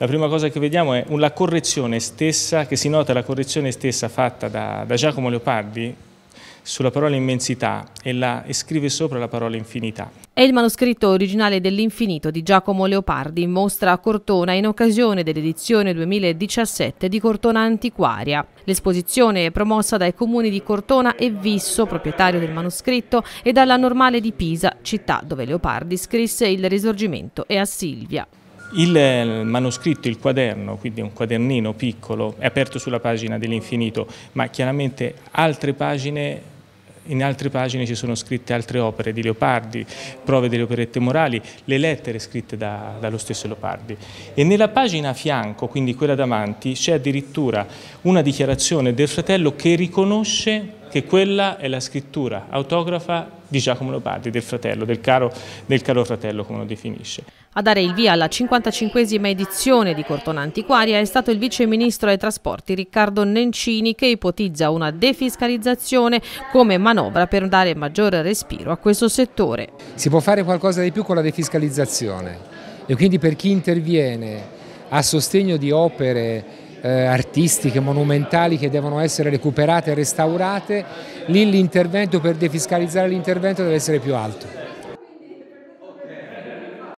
la prima cosa che vediamo è la correzione stessa, che si nota la correzione stessa fatta da, da Giacomo Leopardi sulla parola immensità e, la, e scrive sopra la parola infinità. È il manoscritto originale dell'Infinito di Giacomo Leopardi in mostra a Cortona in occasione dell'edizione 2017 di Cortona Antiquaria. L'esposizione è promossa dai comuni di Cortona e Visso, proprietario del manoscritto, e dalla Normale di Pisa, città dove Leopardi scrisse Il Risorgimento e a Silvia. Il eh, manoscritto, il quaderno, quindi un quadernino piccolo, è aperto sulla pagina dell'infinito, ma chiaramente altre pagine in altre pagine ci sono scritte altre opere di Leopardi, prove delle operette morali, le lettere scritte da, dallo stesso Leopardi. E nella pagina a fianco, quindi quella davanti, c'è addirittura una dichiarazione del fratello che riconosce che quella è la scrittura autografa di Giacomo Leopardi, del fratello, del caro, del caro fratello come lo definisce. A dare il via alla 55esima edizione di Cortona Antiquaria è stato il vice ministro ai trasporti Riccardo Nencini che ipotizza una defiscalizzazione come manovra per dare maggiore respiro a questo settore. Si può fare qualcosa di più con la defiscalizzazione e quindi per chi interviene a sostegno di opere eh, artistiche, monumentali che devono essere recuperate e restaurate, lì l'intervento per defiscalizzare l'intervento deve essere più alto.